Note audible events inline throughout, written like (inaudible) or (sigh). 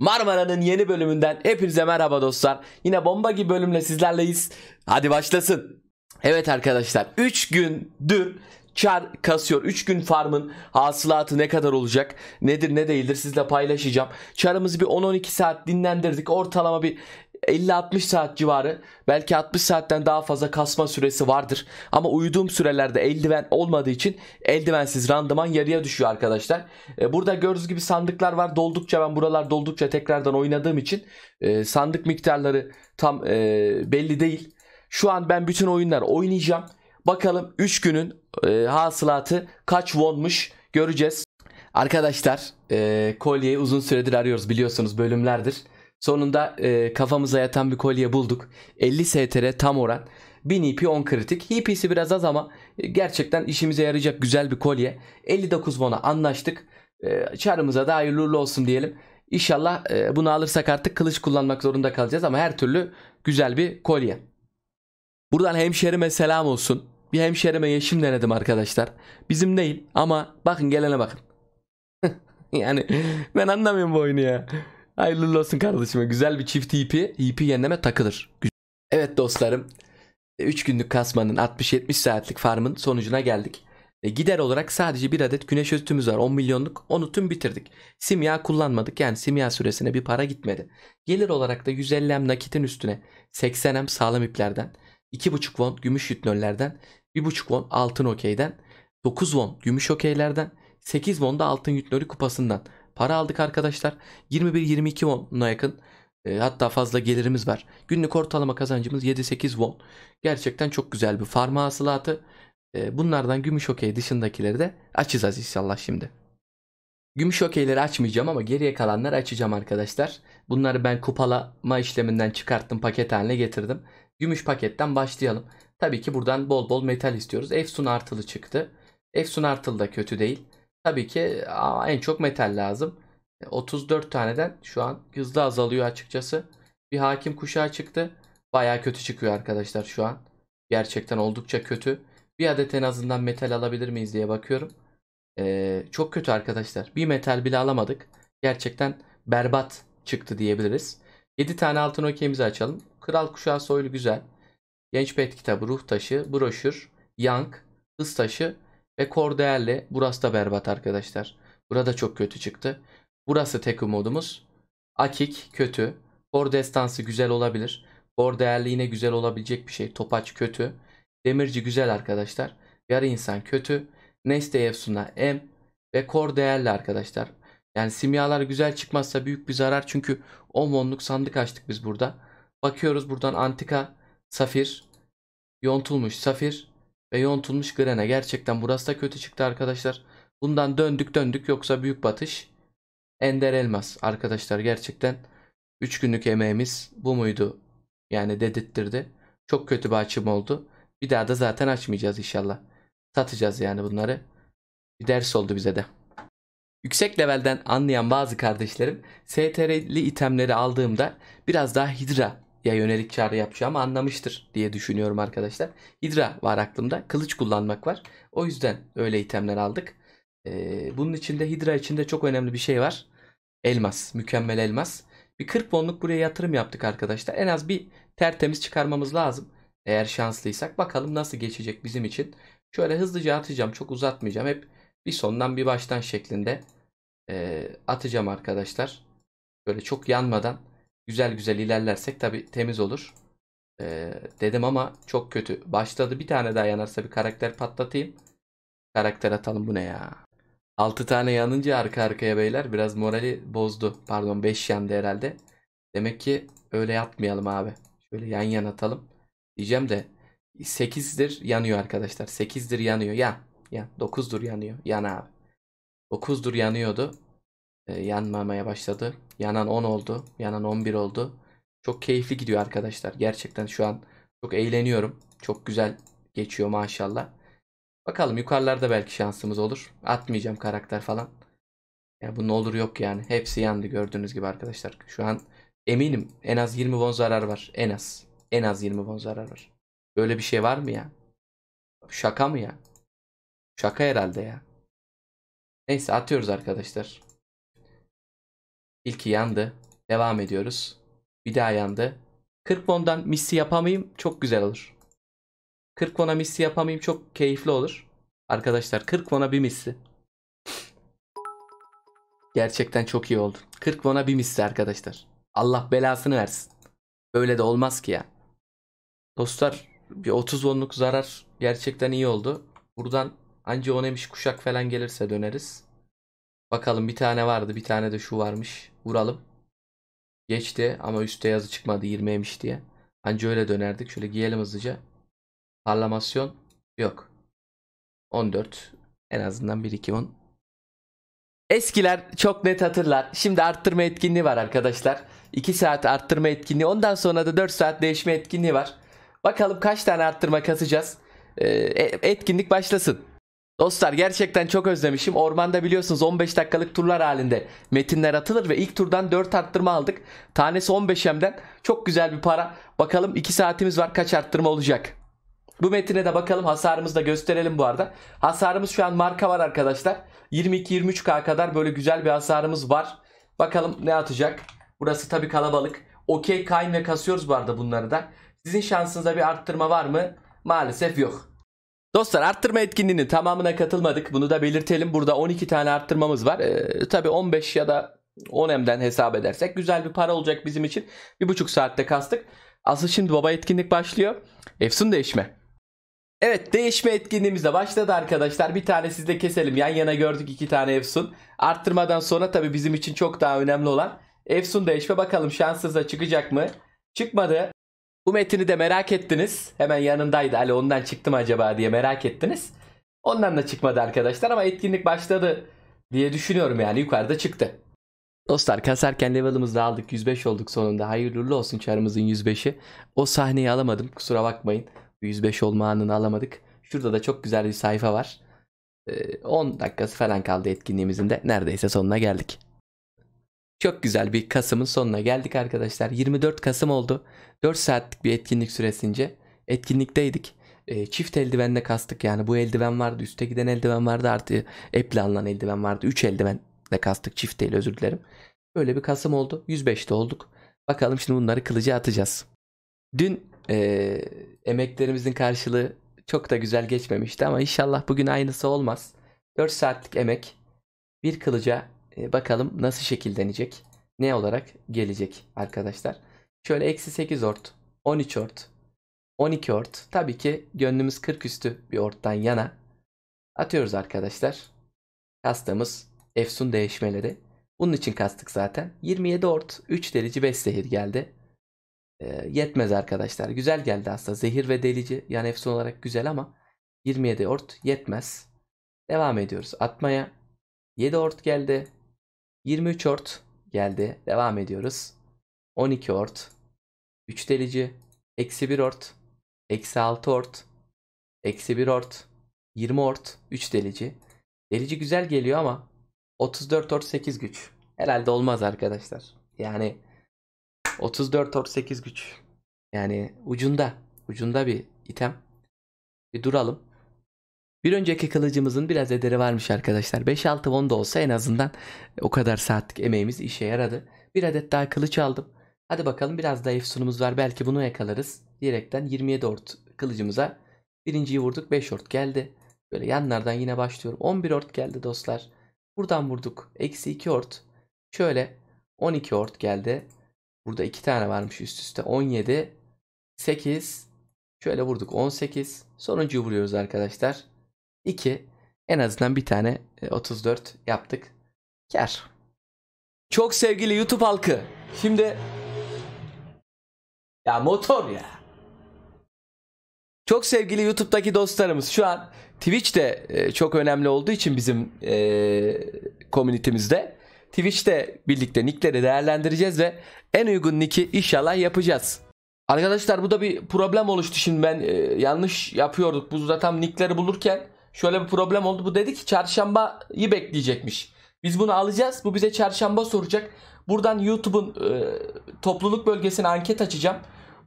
Marmara'nın yeni bölümünden hepinize merhaba dostlar. Yine bomba gibi bölümle sizlerleyiz. Hadi başlasın. Evet arkadaşlar 3 gündür çar kasıyor. 3 gün farmın hasılatı ne kadar olacak? Nedir ne değildir sizle paylaşacağım. Çarımızı bir 10-12 saat dinlendirdik. Ortalama bir 50-60 saat civarı belki 60 saatten daha fazla kasma süresi vardır. Ama uyuduğum sürelerde eldiven olmadığı için eldivensiz randıman yarıya düşüyor arkadaşlar. E, burada gördüğünüz gibi sandıklar var. Doldukça ben buralar doldukça tekrardan oynadığım için e, sandık miktarları tam e, belli değil. Şu an ben bütün oyunlar oynayacağım. Bakalım 3 günün hasılatı kaç wonmuş göreceğiz. Arkadaşlar kolyeyi uzun süredir arıyoruz biliyorsunuz bölümlerdir. Sonunda e, kafamıza yatan bir kolye bulduk. 50 STR tam oran. 1000 IP 10 kritik. HP'si e biraz az ama e, gerçekten işimize yarayacak güzel bir kolye. 59 won'a anlaştık. E, çarımıza da hayırlı olsun diyelim. İnşallah e, bunu alırsak artık kılıç kullanmak zorunda kalacağız ama her türlü güzel bir kolye. Buradan hemşerime selam olsun. Bir hemşerime yeşim denedim arkadaşlar. Bizim değil ama bakın gelene bakın. (laughs) yani ben anlamıyorum bu oyunu ya. Hayırlı olsun kardeşime. Güzel bir çift ipi, e EP yenileme takılır. Evet dostlarım. 3 e, günlük kasmanın 60-70 saatlik farmın sonucuna geldik. E, gider olarak sadece bir adet güneş ötümüz var 10 milyonluk onu tüm bitirdik. Simya kullanmadık yani simya süresine bir para gitmedi. Gelir olarak da 150M nakitin üstüne 80M sağlam iplerden 2.5 won gümüş yütnöllerden 1.5 won altın okeyden 9 won gümüş okeylerden 8 won da altın yütnölü kupasından para aldık arkadaşlar. 21-22 won'a yakın e, hatta fazla gelirimiz var. Günlük ortalama kazancımız 7-8 won. Gerçekten çok güzel bir farma hasılatı. E, bunlardan gümüş okey dışındakileri de açacağız inşallah şimdi. Gümüş okeyleri açmayacağım ama geriye kalanları açacağım arkadaşlar. Bunları ben kupalama işleminden çıkarttım paket haline getirdim. Gümüş paketten başlayalım. Tabii ki buradan bol bol metal istiyoruz. Efsun artılı çıktı. Efsun artılı da kötü değil. Tabii ki en çok metal lazım. 34 e, taneden şu an hızlı azalıyor açıkçası. Bir hakim kuşağı çıktı. Baya kötü çıkıyor arkadaşlar şu an. Gerçekten oldukça kötü. Bir adet en azından metal alabilir miyiz diye bakıyorum. Ee, çok kötü arkadaşlar. Bir metal bile alamadık. Gerçekten berbat çıktı diyebiliriz. 7 tane altın okeyimizi açalım. Kral kuşağı soylu güzel. Genç pet kitabı, ruh taşı, broşür, yank, hız taşı, ve kor değerli burası da berbat arkadaşlar. Burada çok kötü çıktı. Burası tek umudumuz. Akik kötü. Cordestansı güzel olabilir. Cordial'li yine güzel olabilecek bir şey. Topaç kötü. Demirci güzel arkadaşlar. Yarı insan kötü. Nesteyev Suna M ve Kor değerli arkadaşlar. Yani simyalar güzel çıkmazsa büyük bir zarar çünkü 10 onluk sandık açtık biz burada. Bakıyoruz buradan antika, safir, yontulmuş safir, ve yontulmuş grene. Gerçekten burası da kötü çıktı arkadaşlar. Bundan döndük döndük yoksa büyük batış. Ender Elmas arkadaşlar gerçekten 3 günlük emeğimiz bu muydu? Yani dedittirdi. Çok kötü bir açım oldu. Bir daha da zaten açmayacağız inşallah. Satacağız yani bunları. Bir ders oldu bize de. Yüksek levelden anlayan bazı kardeşlerim STR'li itemleri aldığımda biraz daha hidra ya yönelik çağrı yapacağımı anlamıştır diye düşünüyorum arkadaşlar. Hidra var aklımda. Kılıç kullanmak var. O yüzden öyle itemler aldık. Ee, bunun içinde Hidra içinde çok önemli bir şey var. Elmas. Mükemmel elmas. Bir 40 bonluk buraya yatırım yaptık arkadaşlar. En az bir tertemiz çıkarmamız lazım. Eğer şanslıysak bakalım nasıl geçecek bizim için. Şöyle hızlıca atacağım. Çok uzatmayacağım. Hep bir sondan bir baştan şeklinde e, atacağım arkadaşlar. Böyle çok yanmadan güzel güzel ilerlersek tabi temiz olur. Ee, dedim ama çok kötü. Başladı bir tane daha yanarsa bir karakter patlatayım. Karakter atalım bu ne ya. 6 tane yanınca arka arkaya beyler biraz morali bozdu. Pardon 5 yandı herhalde. Demek ki öyle yapmayalım abi. Şöyle yan yan atalım. Diyeceğim de 8'dir yanıyor arkadaşlar. 8'dir yanıyor. ya ya 9'dur yanıyor. Yan abi. 9'dur yanıyordu. E, yanmamaya başladı. Yanan 10 oldu. Yanan 11 oldu. Çok keyifli gidiyor arkadaşlar. Gerçekten şu an çok eğleniyorum. Çok güzel geçiyor maşallah. Bakalım yukarılarda belki şansımız olur. Atmayacağım karakter falan. Ya bunun olur yok yani. Hepsi yandı gördüğünüz gibi arkadaşlar. Şu an eminim en az 20 won zarar var. En az. En az 20 won zarar var. Böyle bir şey var mı ya? Şaka mı ya? Şaka herhalde ya. Neyse atıyoruz arkadaşlar. İlki yandı. Devam ediyoruz. Bir daha yandı. 40 bondan misli yapamayayım çok güzel olur. 40 won'a misli yapamayayım çok keyifli olur. Arkadaşlar 40 won'a bir misli. Gerçekten çok iyi oldu. 40 won'a bir misli arkadaşlar. Allah belasını versin. Böyle de olmaz ki ya. Dostlar bir 30 wonluk zarar gerçekten iyi oldu. Buradan anca 10 kuşak falan gelirse döneriz. Bakalım bir tane vardı. Bir tane de şu varmış. Vuralım. Geçti ama üstte yazı çıkmadı 20'ymiş diye. Anca öyle dönerdik. Şöyle giyelim hızlıca. Parlamasyon yok. 14. En azından 1-2 10. Eskiler çok net hatırlar. Şimdi arttırma etkinliği var arkadaşlar. 2 saat arttırma etkinliği. Ondan sonra da 4 saat değişme etkinliği var. Bakalım kaç tane arttırma kasacağız. Ee, e, etkinlik başlasın. Dostlar gerçekten çok özlemişim. Ormanda biliyorsunuz 15 dakikalık turlar halinde metinler atılır ve ilk turdan 4 arttırma aldık. Tanesi 15M'den çok güzel bir para. Bakalım 2 saatimiz var kaç arttırma olacak. Bu metine de bakalım hasarımızı da gösterelim bu arada. Hasarımız şu an marka var arkadaşlar. 22-23K kadar böyle güzel bir hasarımız var. Bakalım ne atacak. Burası tabi kalabalık. Okey kayn ve kasıyoruz bu arada bunları da. Sizin şansınıza bir arttırma var mı? Maalesef yok. Dostlar arttırma etkinliğinin tamamına katılmadık. Bunu da belirtelim. Burada 12 tane arttırmamız var. Ee, tabii 15 ya da 10M'den hesap edersek güzel bir para olacak bizim için. Bir buçuk saatte kastık. Asıl şimdi baba etkinlik başlıyor. Efsun değişme. Evet değişme etkinliğimiz de başladı arkadaşlar. Bir tane sizle keselim. Yan yana gördük iki tane Efsun. Arttırmadan sonra tabii bizim için çok daha önemli olan Efsun değişme. Bakalım şansınıza çıkacak mı? Çıkmadı. Bu metini de merak ettiniz. Hemen yanındaydı. Ali ondan çıktım acaba diye merak ettiniz. Ondan da çıkmadı arkadaşlar ama etkinlik başladı diye düşünüyorum yani yukarıda çıktı. Dostlar kasarken level'ımızı aldık. 105 olduk sonunda. Hayırlı olsun çarımızın 105'i. O sahneyi alamadım. Kusura bakmayın. 105 olma anını alamadık. Şurada da çok güzel bir sayfa var. 10 ee, dakikası falan kaldı etkinliğimizin de. Neredeyse sonuna geldik. Çok güzel bir Kasım'ın sonuna geldik arkadaşlar. 24 Kasım oldu. 4 saatlik bir etkinlik süresince etkinlikteydik. E, çift eldivenle kastık yani bu eldiven vardı üste giden eldiven vardı artı eple alınan eldiven vardı. 3 eldivenle kastık çift değil özür dilerim. Böyle bir Kasım oldu. 105'te olduk. Bakalım şimdi bunları kılıca atacağız. Dün e, emeklerimizin karşılığı çok da güzel geçmemişti ama inşallah bugün aynısı olmaz. 4 saatlik emek bir kılıca ee, bakalım nasıl şekillenecek? Ne olarak gelecek arkadaşlar? Şöyle eksi 8 ort, 13 ort, 12 ort. Tabii ki gönlümüz 40 üstü bir orttan yana. Atıyoruz arkadaşlar. Kastığımız efsun değişmeleri. Bunun için kastık zaten. 27 ort, 3 delici, 5 zehir geldi. E, yetmez arkadaşlar. Güzel geldi aslında. Zehir ve delici yani efsun olarak güzel ama 27 ort yetmez. Devam ediyoruz atmaya. 7 ort geldi. 23 ort geldi. Devam ediyoruz. 12 ort. 3 delici. Eksi 1 ort. Eksi 6 ort. Eksi 1 ort. 20 ort. 3 delici. Delici güzel geliyor ama 34 ort 8 güç. Herhalde olmaz arkadaşlar. Yani 34 ort 8 güç. Yani ucunda. Ucunda bir item. Bir duralım. Bir önceki kılıcımızın biraz ederi varmış arkadaşlar. 5-6 won da olsa en azından o kadar saatlik emeğimiz işe yaradı. Bir adet daha kılıç aldım. Hadi bakalım biraz daha efsunumuz var. Belki bunu yakalarız. Diyerekten 27 ort kılıcımıza birinciyi vurduk. 5 ort geldi. Böyle yanlardan yine başlıyorum. 11 ort geldi dostlar. Buradan vurduk. Eksi 2 ort. Şöyle 12 ort geldi. Burada 2 tane varmış üst üste. 17, 8. Şöyle vurduk 18. Sonuncuyu vuruyoruz arkadaşlar. 2 en azından bir tane 34 e, yaptık. Kar. Çok sevgili YouTube halkı. Şimdi ya motor ya. Çok sevgili YouTube'daki dostlarımız şu an Twitch de e, çok önemli olduğu için bizim e, komünitemizde. Twitch'te birlikte nickleri değerlendireceğiz ve en uygun nick'i inşallah yapacağız. Arkadaşlar bu da bir problem oluştu şimdi ben e, yanlış yapıyorduk. Bu zaten tam nickleri bulurken şöyle bir problem oldu. Bu dedi ki çarşambayı bekleyecekmiş. Biz bunu alacağız. Bu bize çarşamba soracak. Buradan YouTube'un e, topluluk bölgesine anket açacağım.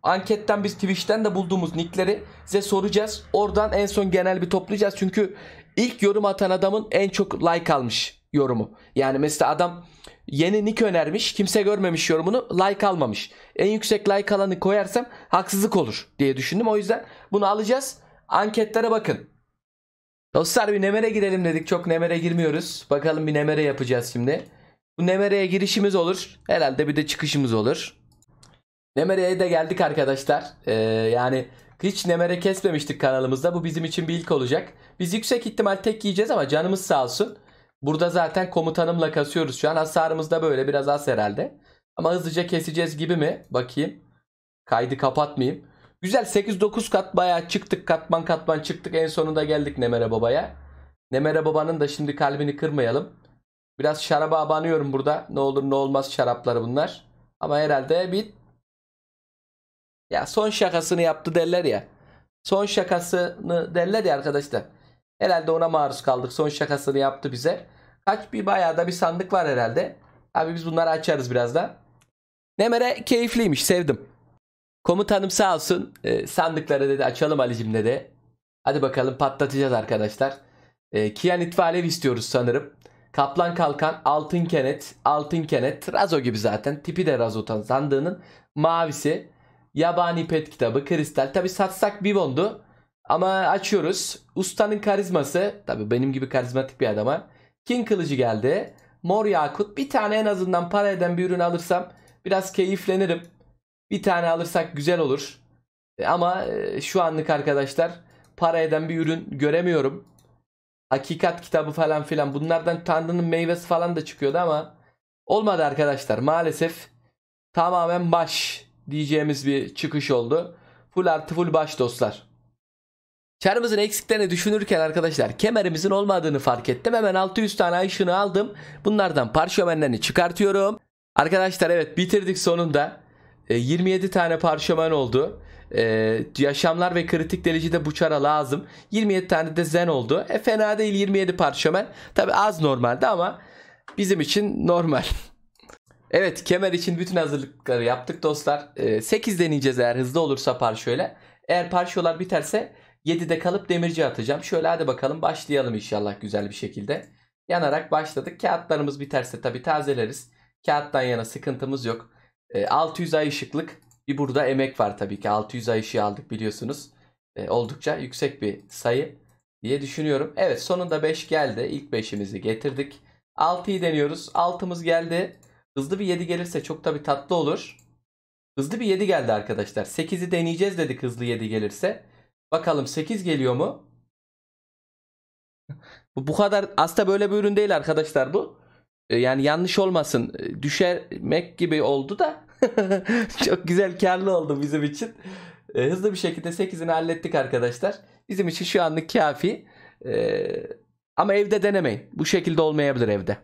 Anketten biz Twitch'ten de bulduğumuz nickleri size soracağız. Oradan en son genel bir toplayacağız. Çünkü ilk yorum atan adamın en çok like almış yorumu. Yani mesela adam yeni nick önermiş. Kimse görmemiş yorumunu. Like almamış. En yüksek like alanı koyarsam haksızlık olur diye düşündüm. O yüzden bunu alacağız. Anketlere bakın. Dostlar bir Nemer'e girelim dedik. Çok Nemer'e girmiyoruz. Bakalım bir Nemer'e yapacağız şimdi. Bu Nemer'e girişimiz olur. Herhalde bir de çıkışımız olur. Nemere'ye de geldik arkadaşlar. Ee, yani hiç Nemer'e kesmemiştik kanalımızda. Bu bizim için bir ilk olacak. Biz yüksek ihtimal tek yiyeceğiz ama canımız sağ olsun. Burada zaten komutanımla kasıyoruz şu an. Hasarımız da böyle biraz az herhalde. Ama hızlıca keseceğiz gibi mi? Bakayım. Kaydı kapatmayayım. Güzel 8-9 kat bayağı çıktık katman katman çıktık. En sonunda geldik Nemere Baba'ya. Nemere Baba'nın da şimdi kalbini kırmayalım. Biraz şaraba abanıyorum burada. Ne olur ne olmaz şarapları bunlar. Ama herhalde bir ya son şakasını yaptı derler ya. Son şakasını derler ya arkadaşlar. Herhalde ona maruz kaldık. Son şakasını yaptı bize. Kaç bir bayağı da bir sandık var herhalde. Abi biz bunları açarız birazdan. Nemere keyifliymiş sevdim. Komutanım sağ olsun e, sandıkları dedi açalım Ali'cim dedi. Hadi bakalım patlatacağız arkadaşlar. E, Kian İtfalev istiyoruz sanırım. Kaplan Kalkan, Altın Kenet, Altın Kenet, Razo gibi zaten. Tipi de Razo'tan sandığının mavisi. Yabani Pet kitabı, kristal. Tabi satsak bir bondu Ama açıyoruz. Ustanın karizması. Tabi benim gibi karizmatik bir adama. King kılıcı geldi. Mor yakut. Bir tane en azından para eden bir ürün alırsam biraz keyiflenirim. Bir tane alırsak güzel olur. E, ama e, şu anlık arkadaşlar para eden bir ürün göremiyorum. Hakikat kitabı falan filan bunlardan Tanrı'nın meyvesi falan da çıkıyordu ama olmadı arkadaşlar. Maalesef tamamen baş diyeceğimiz bir çıkış oldu. Full artı full baş dostlar. Çarımızın eksiklerini düşünürken arkadaşlar kemerimizin olmadığını fark ettim. Hemen 600 tane ışını aldım. Bunlardan parşömenlerini çıkartıyorum. Arkadaşlar evet bitirdik sonunda. 27 e, tane parşömen oldu. E, yaşamlar ve kritik derecede buçara lazım. 27 tane de zen oldu. E, fena değil 27 parşömen. Tabi az normalde ama bizim için normal. (laughs) evet kemer için bütün hazırlıkları yaptık dostlar. E, 8 deneyeceğiz eğer hızlı olursa parşöyle. Eğer parşolar biterse 7'de kalıp demirci atacağım. Şöyle hadi bakalım başlayalım inşallah güzel bir şekilde. Yanarak başladık. Kağıtlarımız biterse tabi tazeleriz. Kağıttan yana sıkıntımız yok. 600 e, ay ışıklık bir burada emek var tabii ki. 600 ay ışığı aldık biliyorsunuz. E, oldukça yüksek bir sayı diye düşünüyorum. Evet sonunda 5 geldi. İlk 5'imizi getirdik. 6'yı deniyoruz. 6'mız geldi. Hızlı bir 7 gelirse çok tabii tatlı olur. Hızlı bir 7 geldi arkadaşlar. 8'i deneyeceğiz dedik hızlı 7 gelirse. Bakalım 8 geliyor mu? (laughs) bu kadar aslında böyle bir ürün değil arkadaşlar bu. E, yani yanlış olmasın e, düşermek gibi oldu da (laughs) çok güzel karlı oldu bizim için. E, hızlı bir şekilde 8'ini hallettik arkadaşlar. Bizim için şu anlık kafi. Ama evde denemeyin. Bu şekilde olmayabilir evde.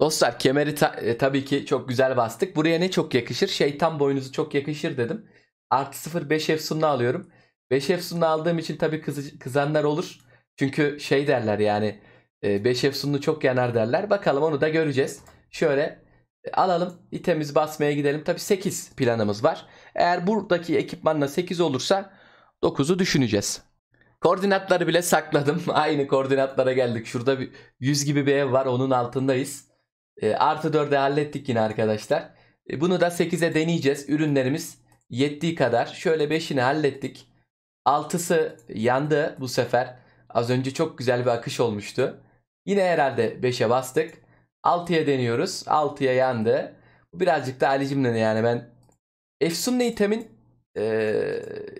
Dostlar kemeri ta- e, tabii ki çok güzel bastık. Buraya ne çok yakışır? Şeytan boynuzu çok yakışır dedim. Artı 0.5 Efsun'la alıyorum. 5 Efsun'la aldığım için tabii kız- kızanlar olur. Çünkü şey derler yani 5 ee, efsunlu çok yener derler. Bakalım onu da göreceğiz. Şöyle e, alalım. itemiz basmaya gidelim. Tabi 8 planımız var. Eğer buradaki ekipmanla 8 olursa 9'u düşüneceğiz. Koordinatları bile sakladım. (laughs) Aynı koordinatlara geldik. Şurada bir 100 gibi bir ev var. Onun altındayız. E, artı 4'e hallettik yine arkadaşlar. E, bunu da 8'e deneyeceğiz. Ürünlerimiz yettiği kadar. Şöyle 5'ini hallettik. 6'sı yandı bu sefer. Az önce çok güzel bir akış olmuştu. Yine herhalde 5'e bastık. 6'ya deniyoruz. 6'ya yandı. Bu birazcık da Ali'cimle yani ben Efsun Nitem'in e,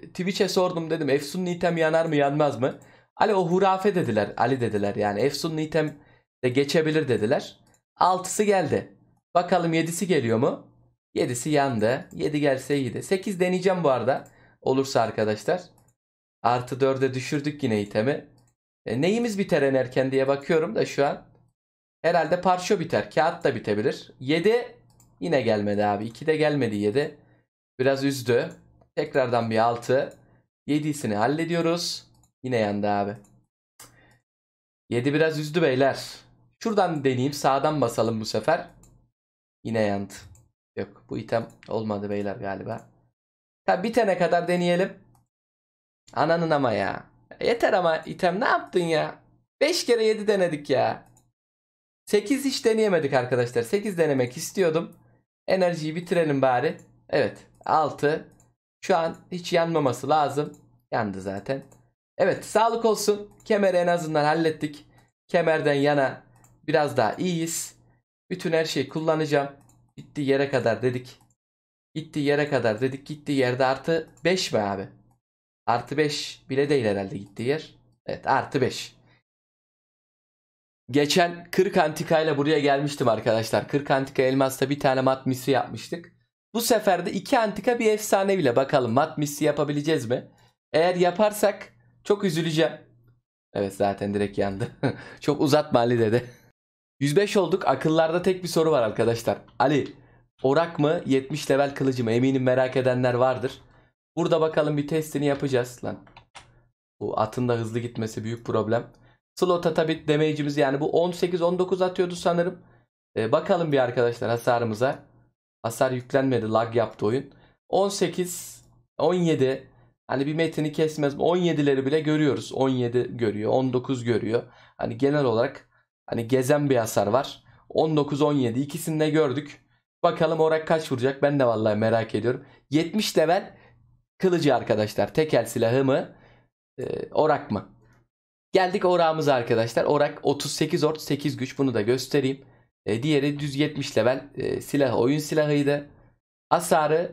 Twitch'e sordum dedim. Efsun Nitem yanar mı yanmaz mı? Ali o hurafe dediler. Ali dediler yani. Efsun Nitem de geçebilir dediler. 6'sı geldi. Bakalım 7'si geliyor mu? 7'si yandı. 7 gelse iyiydi. 8 deneyeceğim bu arada. Olursa arkadaşlar. Artı 4'e düşürdük yine itemi. E, neyimiz biter en erken diye bakıyorum da şu an. Herhalde parça biter. Kağıt da bitebilir. 7 yine gelmedi abi. 2 de gelmedi 7. Biraz üzdü. Tekrardan bir 6. 7'sini hallediyoruz. Yine yandı abi. 7 biraz üzdü beyler. Şuradan deneyeyim. Sağdan basalım bu sefer. Yine yandı. Yok bu item olmadı beyler galiba. Tabi bitene kadar deneyelim. Ananın ama ya. Yeter ama item ne yaptın ya? 5 kere 7 denedik ya. 8 hiç deneyemedik arkadaşlar. 8 denemek istiyordum. Enerjiyi bitirelim bari. Evet 6. Şu an hiç yanmaması lazım. Yandı zaten. Evet sağlık olsun. Kemeri en azından hallettik. Kemerden yana biraz daha iyiyiz. Bütün her şeyi kullanacağım. Gittiği yere kadar dedik. Gittiği yere kadar dedik. Gittiği yerde artı 5 mi abi? Artı 5 bile değil herhalde gittiği yer. Evet artı 5. Geçen 40 antika ile buraya gelmiştim arkadaşlar. 40 antika elmasta bir tane mat misi yapmıştık. Bu sefer de 2 antika bir efsane bile bakalım mat misi yapabileceğiz mi? Eğer yaparsak çok üzüleceğim. Evet zaten direkt yandı. (laughs) çok uzatma Ali dedi. 105 olduk. Akıllarda tek bir soru var arkadaşlar. Ali Orak mı 70 level kılıcı mı? Eminim merak edenler vardır. Burada bakalım bir testini yapacağız lan. Bu atın da hızlı gitmesi büyük problem. Slota tabi damage'imiz yani bu 18-19 atıyordu sanırım. Ee, bakalım bir arkadaşlar hasarımıza. Hasar yüklenmedi lag yaptı oyun. 18, 17 hani bir metini kesmez. 17'leri bile görüyoruz. 17 görüyor, 19 görüyor. Hani genel olarak hani gezen bir hasar var. 19-17 ikisini de gördük. Bakalım Orak kaç vuracak ben de vallahi merak ediyorum. 70 level kılıcı arkadaşlar. Tekel silahı mı? E, orak mı? Geldik orağımıza arkadaşlar. Orak 38 ort 8 güç bunu da göstereyim. E, diğeri düz 70 level e, silahı oyun silahıydı. Hasarı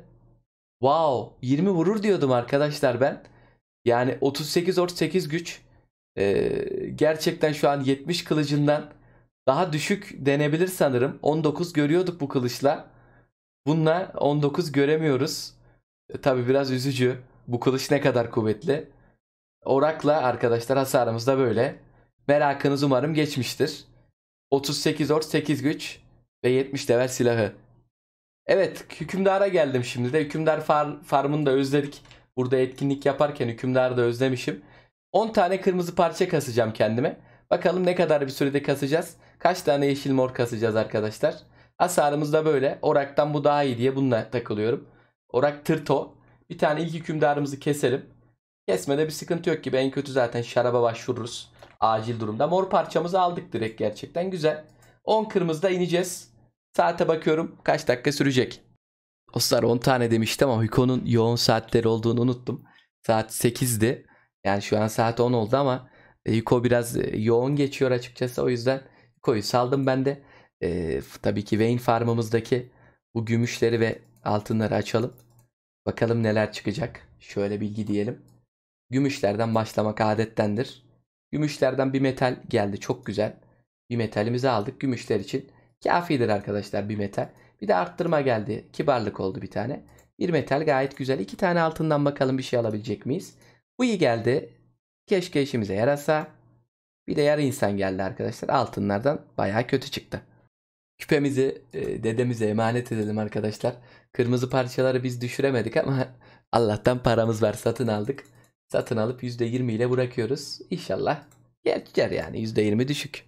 wow 20 vurur diyordum arkadaşlar ben. Yani 38 ort 8 güç e, gerçekten şu an 70 kılıcından daha düşük denebilir sanırım. 19 görüyorduk bu kılıçla. Bununla 19 göremiyoruz. E, Tabi biraz üzücü. Bu kılıç ne kadar kuvvetli. Orak'la arkadaşlar hasarımız da böyle. Merakınız umarım geçmiştir. 38 or 8 güç ve 70 level silahı. Evet hükümdara geldim şimdi de. Hükümdar far, farmını da özledik. Burada etkinlik yaparken hükümdarı da özlemişim. 10 tane kırmızı parça kasacağım kendime. Bakalım ne kadar bir sürede kasacağız. Kaç tane yeşil mor kasacağız arkadaşlar. Hasarımız da böyle. Orak'tan bu daha iyi diye bununla takılıyorum. Orak tırto. Bir tane ilk hükümdarımızı keselim. Kesmede bir sıkıntı yok gibi. En kötü zaten şaraba başvururuz. Acil durumda. Mor parçamızı aldık direkt gerçekten. Güzel. 10 kırmızıda ineceğiz. Saate bakıyorum. Kaç dakika sürecek? Dostlar 10 tane demiştim ama Hiko'nun yoğun saatleri olduğunu unuttum. Saat 8'di. Yani şu an saat 10 oldu ama e, Hiko biraz e, yoğun geçiyor açıkçası. O yüzden Hüko'yu saldım ben de. Ee, tabii ki vein farmımızdaki bu gümüşleri ve altınları açalım. Bakalım neler çıkacak. Şöyle bilgi diyelim. Gümüşlerden başlamak adettendir. Gümüşlerden bir metal geldi. Çok güzel. Bir metalimizi aldık. Gümüşler için kafidir arkadaşlar bir metal. Bir de arttırma geldi. Kibarlık oldu bir tane. Bir metal gayet güzel. İki tane altından bakalım bir şey alabilecek miyiz? Bu iyi geldi. Keşke işimize yarasa. Bir de yarı insan geldi arkadaşlar. Altınlardan baya kötü çıktı. Küpemizi e, dedemize emanet edelim arkadaşlar. Kırmızı parçaları biz düşüremedik ama (laughs) Allah'tan paramız var satın aldık. Satın alıp %20 ile bırakıyoruz. İnşallah yeter tutar yani %20 düşük.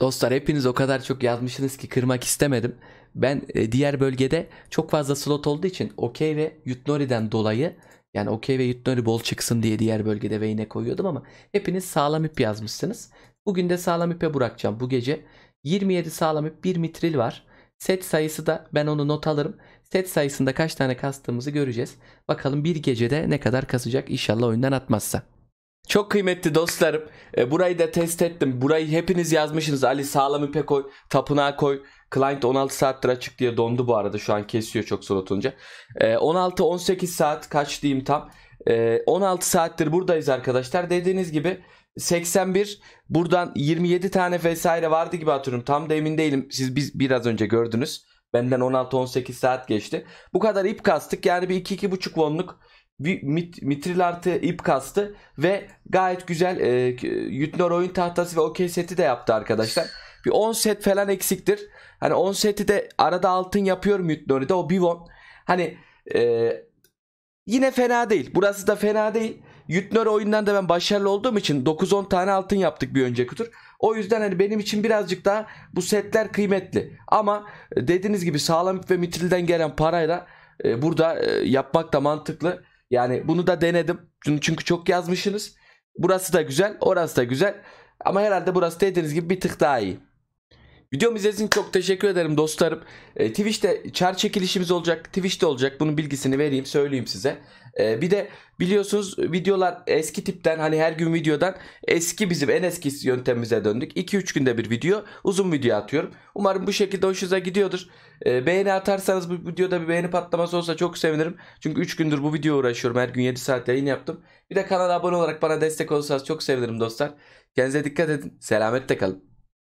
Dostlar hepiniz o kadar çok yazmışsınız ki kırmak istemedim. Ben e, diğer bölgede çok fazla slot olduğu için Okey ve Yutnori'den dolayı yani Okey ve Yutnori bol çıksın diye diğer bölgede ve Vayne koyuyordum ama hepiniz sağlam ip yazmışsınız. Bugün de sağlam ipe bırakacağım bu gece. 27 sağlam ip 1 mitril var. Set sayısı da ben onu not alırım. Set sayısında kaç tane kastığımızı göreceğiz. Bakalım bir gecede ne kadar kasacak inşallah oyundan atmazsa. Çok kıymetli dostlarım. E, burayı da test ettim. Burayı hepiniz yazmışsınız. Ali sağlamı ipe koy, tapınağa koy. Client 16 saattir açık diye dondu bu arada. Şu an kesiyor çok zor otunca. 16-18 e, saat kaç diyeyim tam. 16 e, saattir buradayız arkadaşlar. Dediğiniz gibi 81 buradan 27 tane vesaire vardı gibi atıyorum. Tam da emin değilim. Siz biz biraz önce gördünüz. Benden 16-18 saat geçti. Bu kadar ip kastık. Yani bir 2-2,5 wonluk bir mit, mitril artı ip kastı ve gayet güzel e, Yutnor oyun tahtası ve okey seti de yaptı arkadaşlar. Bir 10 set falan eksiktir. Hani 10 seti de arada altın yapıyorum Yutnor'u da o won Hani e, yine fena değil. Burası da fena değil. Yutnor oyundan da ben başarılı olduğum için 9-10 tane altın yaptık bir önceki tur. O yüzden hani benim için birazcık daha bu setler kıymetli. Ama e, dediğiniz gibi sağlam ve mitrilden gelen parayla e, burada e, yapmak da mantıklı. Yani bunu da denedim. Çünkü çok yazmışsınız. Burası da güzel, orası da güzel. Ama herhalde burası dediğiniz gibi bir tık daha iyi. Videomu izlediğiniz için çok teşekkür ederim dostlarım. E, Twitch'te çar çekilişimiz olacak. Twitch'te olacak. Bunun bilgisini vereyim söyleyeyim size. E, bir de biliyorsunuz videolar eski tipten hani her gün videodan eski bizim en eski yöntemimize döndük. 2-3 günde bir video uzun video atıyorum. Umarım bu şekilde hoşunuza gidiyordur. E, beğeni atarsanız bu videoda bir beğeni patlaması olsa çok sevinirim. Çünkü 3 gündür bu video uğraşıyorum. Her gün 7 saat yayın yaptım. Bir de kanala abone olarak bana destek olursanız çok sevinirim dostlar. Kendinize dikkat edin. Selametle kalın.